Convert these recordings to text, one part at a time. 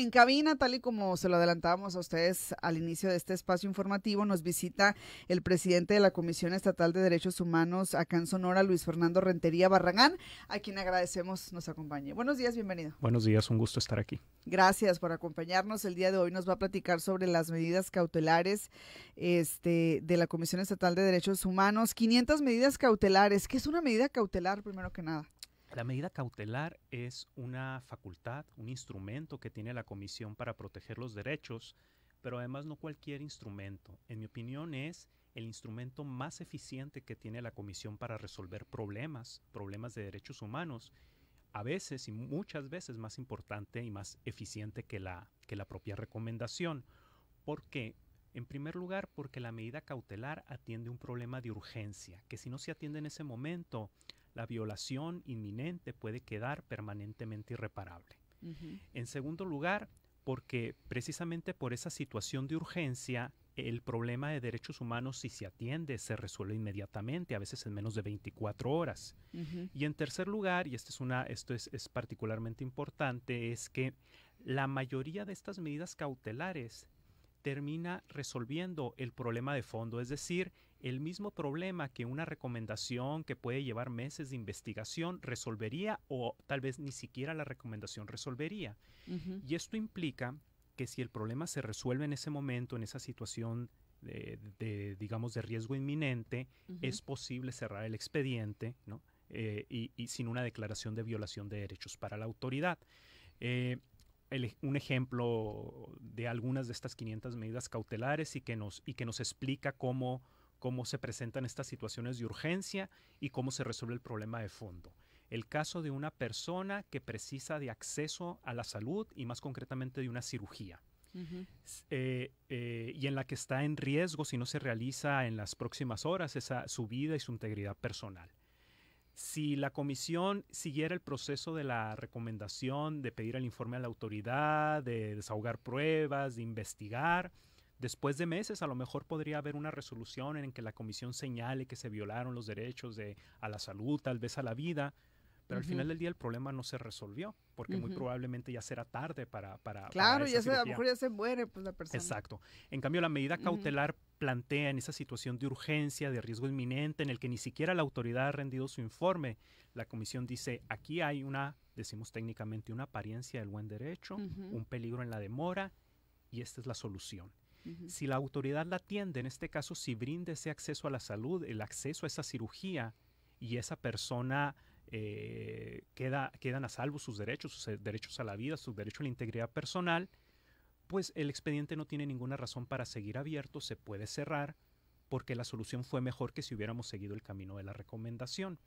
En cabina, tal y como se lo adelantábamos a ustedes al inicio de este espacio informativo, nos visita el presidente de la Comisión Estatal de Derechos Humanos acá en Sonora, Luis Fernando Rentería Barragán, a quien agradecemos nos acompañe. Buenos días, bienvenido. Buenos días, un gusto estar aquí. Gracias por acompañarnos. El día de hoy nos va a platicar sobre las medidas cautelares este, de la Comisión Estatal de Derechos Humanos. 500 medidas cautelares. ¿Qué es una medida cautelar, primero que nada? La medida cautelar es una facultad, un instrumento que tiene la Comisión para proteger los derechos, pero además no cualquier instrumento. En mi opinión es el instrumento más eficiente que tiene la Comisión para resolver problemas, problemas de derechos humanos, a veces y muchas veces más importante y más eficiente que la, que la propia recomendación. ¿Por qué? En primer lugar, porque la medida cautelar atiende un problema de urgencia, que si no se atiende en ese momento, la violación inminente puede quedar permanentemente irreparable. En segundo lugar, porque precisamente por esa situación de urgencia, el problema de derechos humanos, si se atiende, se resuelve inmediatamente, a veces en menos de 24 horas. Y en tercer lugar, y esto, es, una, esto es, es particularmente importante, es que la mayoría de estas medidas cautelares termina resolviendo el problema de fondo, es decir, el mismo problema que una recomendación que puede llevar meses de investigación resolvería o tal vez ni siquiera la recomendación resolvería. Y esto implica que si el problema se resuelve en ese momento, en esa situación de, digamos, de riesgo inminente, es posible cerrar el expediente, eh, y, sin una declaración de violación de derechos para la autoridad. Eh, un ejemplo de algunas de estas 500 medidas cautelares y que nos, y que nos explica cómo cómo se presentan estas situaciones de urgencia y cómo se resuelve el problema de fondo. El caso de una persona que precisa de acceso a la salud y más concretamente de una cirugía. Eh, eh, y en la que está en riesgo si no se realiza en las próximas horas su vida y su integridad personal. Si la comisión siguiera el proceso de la recomendación de pedir el informe a la autoridad, de desahogar pruebas, de investigar, Después de meses, a lo mejor podría haber una resolución en que la comisión señale que se violaron los derechos de, a la salud, tal vez a la vida, pero al final del día el problema no se resolvió, porque muy probablemente ya será tarde para... claro, ya se, a lo mejor ya muere pues, la persona. Exacto. En cambio, la medida cautelar plantea en esa situación de urgencia, de riesgo inminente, en el que ni siquiera la autoridad ha rendido su informe, la comisión dice, aquí hay una, decimos técnicamente, una apariencia del buen derecho, un peligro en la demora, y esta es la solución. Si la autoridad la atiende, en este caso, si brinda ese acceso a la salud, el acceso a esa cirugía y esa persona eh, queda, quedan a salvo sus derechos, sus eh, derechos a la vida, sus derechos a la integridad personal, pues el expediente no tiene ninguna razón para seguir abierto, se puede cerrar porque la solución fue mejor que si hubiéramos seguido el camino de la recomendación.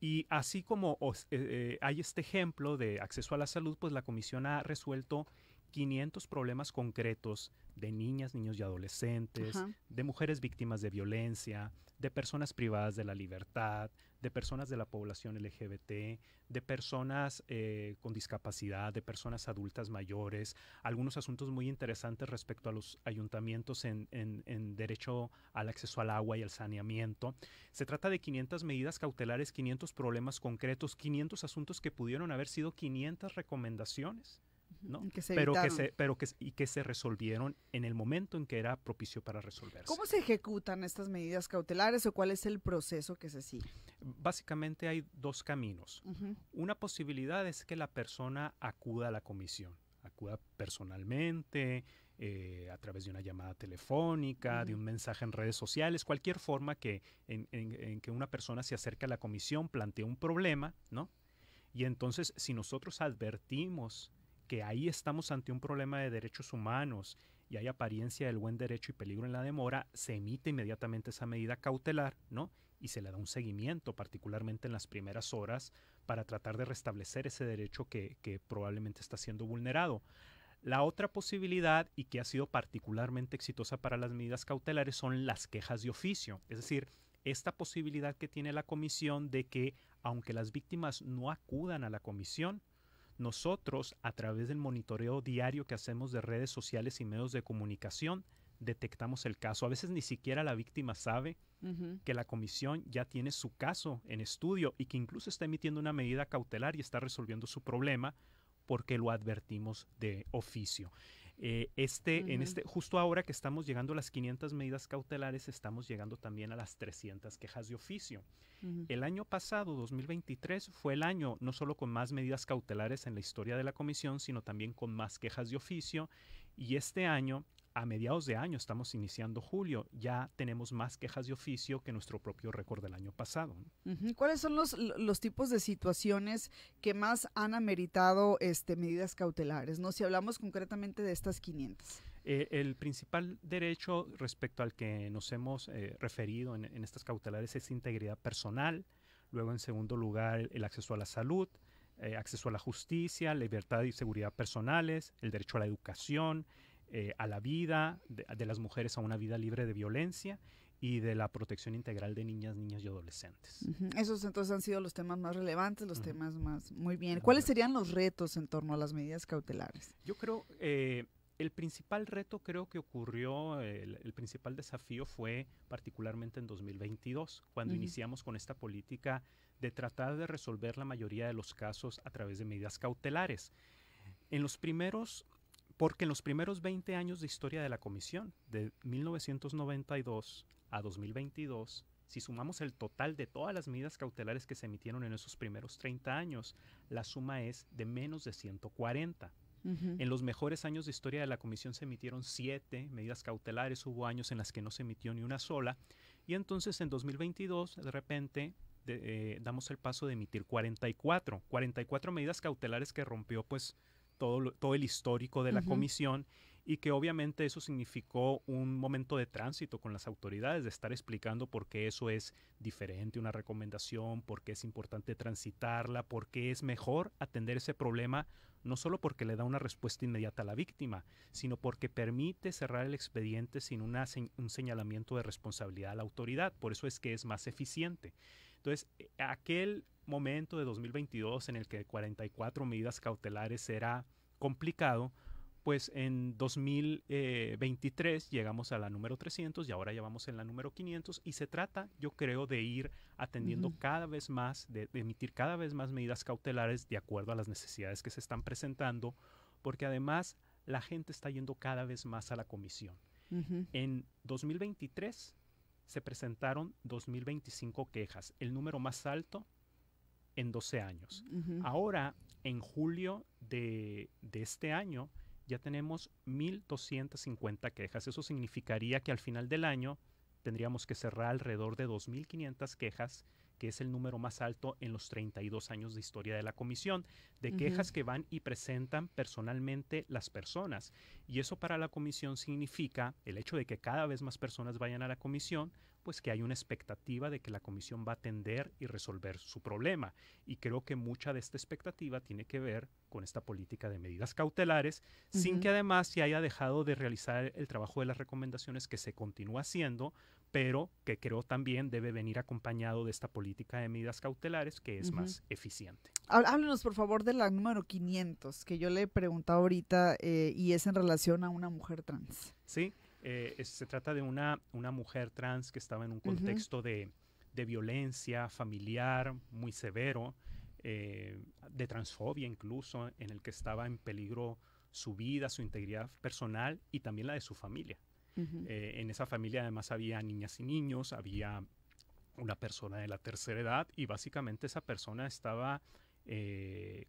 Y así como eh, hay este ejemplo de acceso a la salud, pues la comisión ha resuelto 500 problemas concretos de niñas, niños y adolescentes, de mujeres víctimas de violencia, de personas privadas de la libertad, de personas de la población LGBT, de personas eh, con discapacidad, de personas adultas mayores, algunos asuntos muy interesantes respecto a los ayuntamientos en, en derecho al acceso al agua y al saneamiento. Se trata de 500 medidas cautelares, 500 problemas concretos, 500 asuntos que pudieron haber sido 500 recomendaciones pero que se, pero que, y que se resolvieron en el momento en que era propicio para resolverse. ¿Cómo se ejecutan estas medidas cautelares o cuál es el proceso que se sigue? Básicamente hay dos caminos. Una posibilidad es que la persona acuda a la comisión, acuda personalmente, eh, a través de una llamada telefónica, de un mensaje en redes sociales, cualquier forma que en, que una persona se acerque a la comisión, plantea un problema, ¿no? Y entonces, si nosotros advertimos ahí estamos ante un problema de derechos humanos y hay apariencia del buen derecho y peligro en la demora, se emite inmediatamente esa medida cautelar, ¿no? Y se le da un seguimiento, particularmente en las primeras horas, para tratar de restablecer ese derecho que probablemente está siendo vulnerado. La otra posibilidad, y que ha sido particularmente exitosa para las medidas cautelares, son las quejas de oficio. Es decir, esta posibilidad que tiene la comisión de que, aunque las víctimas no acudan a la comisión, nosotros, a través del monitoreo diario que hacemos de redes sociales y medios de comunicación, detectamos el caso. A veces ni siquiera la víctima sabe que la comisión ya tiene su caso en estudio y que incluso está emitiendo una medida cautelar y está resolviendo su problema porque lo advertimos de oficio. Eh, este, en este, justo ahora que estamos llegando a las 500 medidas cautelares, estamos llegando también a las 300 quejas de oficio. El año pasado, 2023, fue el año no solo con más medidas cautelares en la historia de la comisión, sino también con más quejas de oficio. Y este año a mediados de año, estamos iniciando julio, ya tenemos más quejas de oficio que nuestro propio récord del año pasado. ¿Cuáles son los, tipos de situaciones que más han ameritado este, medidas cautelares? ¿no? Si hablamos concretamente de estas 500. Eh, el principal derecho respecto al que nos hemos eh, referido en, estas cautelares es integridad personal, luego en segundo lugar el, acceso a la salud, eh, acceso a la justicia, libertad y seguridad personales, el derecho a la educación, eh, a la vida, de, las mujeres a una vida libre de violencia y de la protección integral de niñas, niñas y adolescentes. Esos entonces han sido los temas más relevantes, los temas más... Muy bien. ¿Cuáles serían los retos en torno a las medidas cautelares? Yo creo, eh, el principal reto creo que ocurrió, el, principal desafío fue particularmente en 2022, cuando iniciamos con esta política de tratar de resolver la mayoría de los casos a través de medidas cautelares. En los primeros porque en los primeros 20 años de historia de la comisión, de 1992 a 2022, si sumamos el total de todas las medidas cautelares que se emitieron en esos primeros 30 años, la suma es de menos de 140. En los mejores años de historia de la comisión se emitieron siete medidas cautelares, hubo años en las que no se emitió ni una sola, y entonces en 2022 de repente eh, damos el paso de emitir 44, 44 medidas cautelares que rompió pues todo, todo el histórico de la comisión y que obviamente eso significó un momento de tránsito con las autoridades, de estar explicando por qué eso es diferente, una recomendación, por qué es importante transitarla, por qué es mejor atender ese problema, no solo porque le da una respuesta inmediata a la víctima, sino porque permite cerrar el expediente sin un señalamiento de responsabilidad a la autoridad, por eso es que es más eficiente. Entonces, eh, aquel momento de 2022 en el que 44 medidas cautelares era complicado, pues en 2023 llegamos a la número 300 y ahora ya vamos en la número 500 y se trata, yo creo, de ir atendiendo cada vez más, de, emitir cada vez más medidas cautelares de acuerdo a las necesidades que se están presentando, porque además la gente está yendo cada vez más a la comisión. En 2023 se presentaron 2025 quejas, el número más alto en 12 años. Ahora, en julio de, de este año, ya tenemos 1.250 quejas. Eso significaría que al final del año tendríamos que cerrar alrededor de 2.500 quejas que es el número más alto en los 32 años de historia de la comisión, de quejas que van y presentan personalmente las personas. Y eso para la comisión significa el hecho de que cada vez más personas vayan a la comisión, pues que hay una expectativa de que la comisión va a atender y resolver su problema. Y creo que mucha de esta expectativa tiene que ver con esta política de medidas cautelares, sin que además se haya dejado de realizar el trabajo de las recomendaciones que se continúa haciendo pero que creo también debe venir acompañado de esta política de medidas cautelares que es más eficiente. Háblenos por favor de la número 500 que yo le he preguntado ahorita eh, y es en relación a una mujer trans. Sí, eh, se trata de una, mujer trans que estaba en un contexto de, violencia familiar muy severo, eh, de transfobia incluso, en el que estaba en peligro su vida, su integridad personal y también la de su familia. Eh, en esa familia además había niñas y niños, había una persona de la tercera edad y básicamente esa persona estaba eh,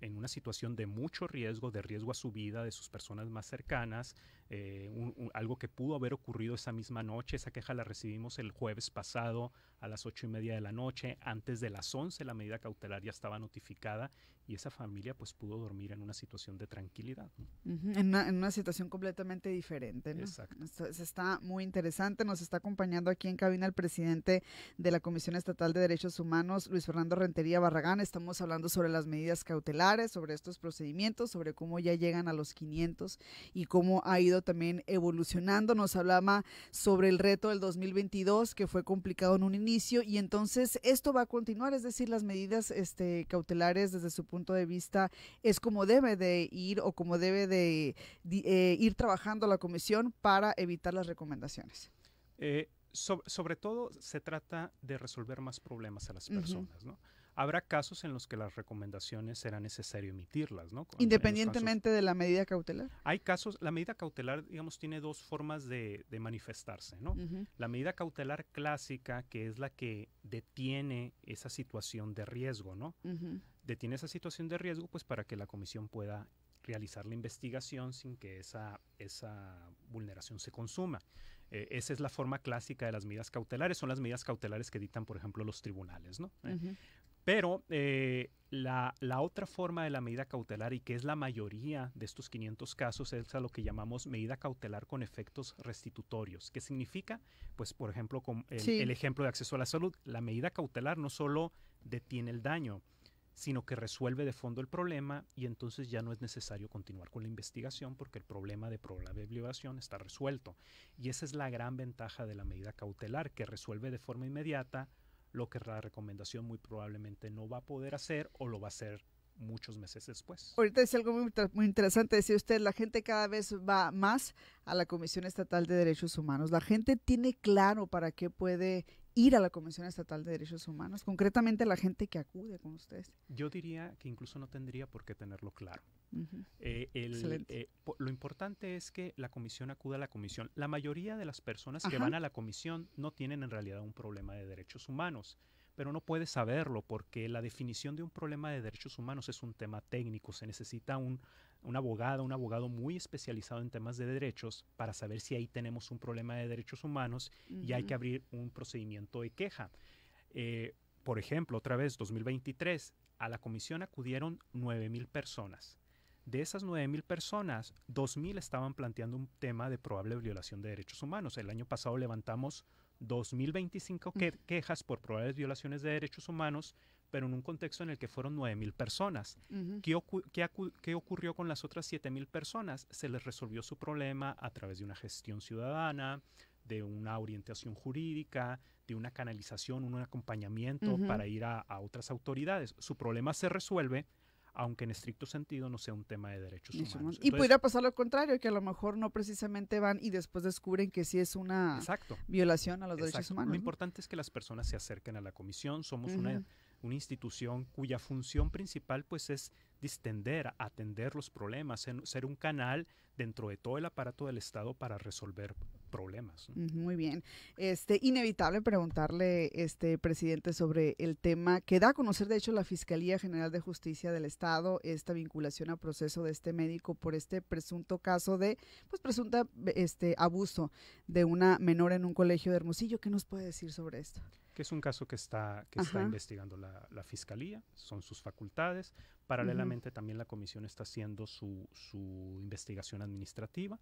en una situación de mucho riesgo, de riesgo a su vida, de sus personas más cercanas, eh, algo que pudo haber ocurrido esa misma noche. Esa queja la recibimos el jueves pasado a las ocho y media de la noche. Antes de las 11 la medida cautelar ya estaba notificada y esa familia pues pudo dormir en una situación de tranquilidad. en, una, situación completamente diferente. Exacto. está muy interesante. Nos está acompañando aquí en cabina el presidente de la Comisión Estatal de Derechos Humanos, Luis Fernando Rentería Barragán. Estamos hablando sobre las medidas cautelares, sobre estos procedimientos, sobre cómo ya llegan a los 500 y cómo ha ido también evolucionando. Nos hablaba sobre el reto del 2022 que fue complicado en un inicio y entonces esto va a continuar, es decir, las medidas este, cautelares desde su punto de vista es como debe de ir o como debe de, eh, ir trabajando la comisión para evitar las recomendaciones. Eh, sobre todo se trata de resolver más problemas a las personas, ¿no? Habrá casos en los que las recomendaciones será necesario emitirlas, ¿no? Independientemente de la medida cautelar. Hay casos, la medida cautelar, digamos, tiene dos formas de, manifestarse, ¿no? La medida cautelar clásica, que es la que detiene esa situación de riesgo, ¿no? Detiene esa situación de riesgo, pues para que la comisión pueda realizar la investigación sin que esa, esa vulneración se consuma. E, esa es la forma clásica de las medidas cautelares, son las medidas cautelares que dictan, por ejemplo, los tribunales, ¿no? Pero eh, la, otra forma de la medida cautelar y que es la mayoría de estos 500 casos es a lo que llamamos medida cautelar con efectos restitutorios. ¿Qué significa? Pues, por ejemplo, con el, ejemplo de acceso a la salud, la medida cautelar no solo detiene el daño, sino que resuelve de fondo el problema y entonces ya no es necesario continuar con la investigación porque el problema de probable está resuelto. Y esa es la gran ventaja de la medida cautelar, que resuelve de forma inmediata lo que la recomendación muy probablemente no va a poder hacer o lo va a hacer muchos meses después. Ahorita es algo muy, muy, interesante, decía usted, la gente cada vez va más a la Comisión Estatal de Derechos Humanos. La gente tiene claro para qué puede ir a la Comisión Estatal de Derechos Humanos, concretamente la gente que acude con ustedes? Yo diría que incluso no tendría por qué tenerlo claro. Eh, eh, lo importante es que la comisión acuda a la comisión. La mayoría de las personas que van a la comisión no tienen en realidad un problema de derechos humanos, pero no puede saberlo porque la definición de un problema de derechos humanos es un tema técnico, se necesita un un abogado, un abogado muy especializado en temas de derechos para saber si ahí tenemos un problema de derechos humanos y hay que abrir un procedimiento de queja. Eh, por ejemplo, otra vez, 2023, a la comisión acudieron 9.000 personas. De esas 9.000 personas, 2.000 estaban planteando un tema de probable violación de derechos humanos. El año pasado levantamos 2.025 quejas por probables violaciones de derechos humanos pero en un contexto en el que fueron 9.000 personas. ¿Qué, qué, ¿Qué, ocurrió con las otras 7.000 personas? Se les resolvió su problema a través de una gestión ciudadana, de una orientación jurídica, de una canalización, un acompañamiento para ir a, otras autoridades. Su problema se resuelve, aunque en estricto sentido no sea un tema de derechos humanos. y pudiera pasar lo contrario, que a lo mejor no precisamente van y después descubren que sí es una violación a los derechos humanos. Lo importante es que las personas se acerquen a la comisión, somos una una institución cuya función principal pues es distender, atender los problemas, ser un canal dentro de todo el aparato del Estado para resolver problemas. Muy bien. Este, inevitable preguntarle, este, presidente, sobre el tema que da a conocer, de hecho, la Fiscalía General de Justicia del Estado, esta vinculación a proceso de este médico por este presunto caso de, pues, presunta este, abuso de una menor en un colegio de Hermosillo. ¿Qué nos puede decir sobre esto? que es un caso que está, que está investigando la, fiscalía, son sus facultades. Paralelamente también la comisión está haciendo su, su investigación administrativa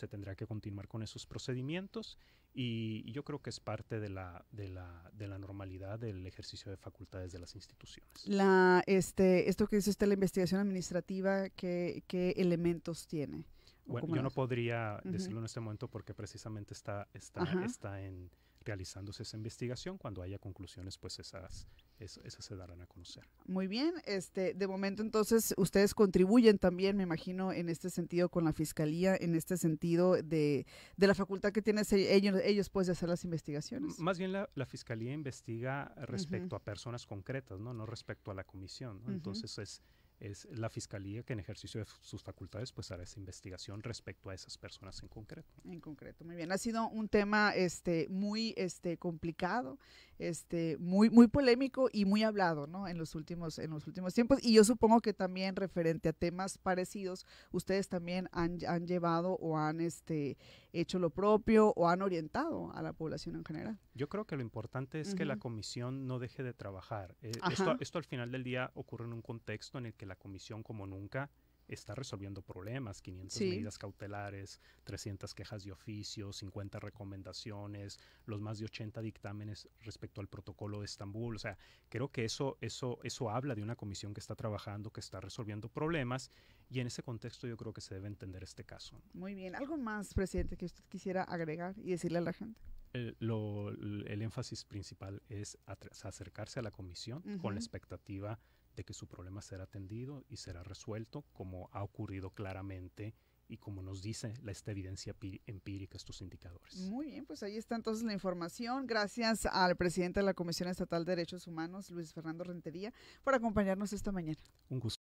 se tendrá que continuar con esos procedimientos y, yo creo que es parte de la, de la, de la normalidad del ejercicio de facultades de las instituciones. La, este, esto que es usted, la investigación administrativa, ¿qué, qué elementos tiene? Bueno, yo no podría decirlo en este momento porque precisamente está, está, está en realizándose esa investigación. Cuando haya conclusiones, pues esas, esas, se darán a conocer. Muy bien, este, de momento entonces ustedes contribuyen también, me imagino, en este sentido con la Fiscalía, en este sentido de, de la facultad que tienen ellos, ellos pues de hacer las investigaciones. Más bien la, Fiscalía investiga respecto a personas concretas, ¿no? No respecto a la comisión, Entonces es es la fiscalía que en ejercicio de sus facultades pues hará esa investigación respecto a esas personas en concreto. En concreto, muy bien. Ha sido un tema este muy este complicado, este muy muy polémico y muy hablado, ¿no? En los últimos en los últimos tiempos y yo supongo que también referente a temas parecidos, ustedes también han, llevado o han este hecho lo propio o han orientado a la población en general. Yo creo que lo importante es que la comisión no deje de trabajar. Eh, esto, esto al final del día ocurre en un contexto en el que la comisión como nunca está resolviendo problemas, 500 medidas cautelares, 300 quejas de oficio, 50 recomendaciones, los más de 80 dictámenes respecto al protocolo de Estambul, o sea, creo que eso eso eso habla de una comisión que está trabajando, que está resolviendo problemas y en ese contexto yo creo que se debe entender este caso. Muy bien, algo más, presidente, que usted quisiera agregar y decirle a la gente. Eh, el, énfasis principal es acercarse a la comisión con la expectativa de que su problema será atendido y será resuelto como ha ocurrido claramente y como nos dice la, esta evidencia empírica, estos indicadores. Muy bien, pues ahí está entonces la información. Gracias al presidente de la Comisión Estatal de Derechos Humanos, Luis Fernando Rentería, por acompañarnos esta mañana. Un gusto.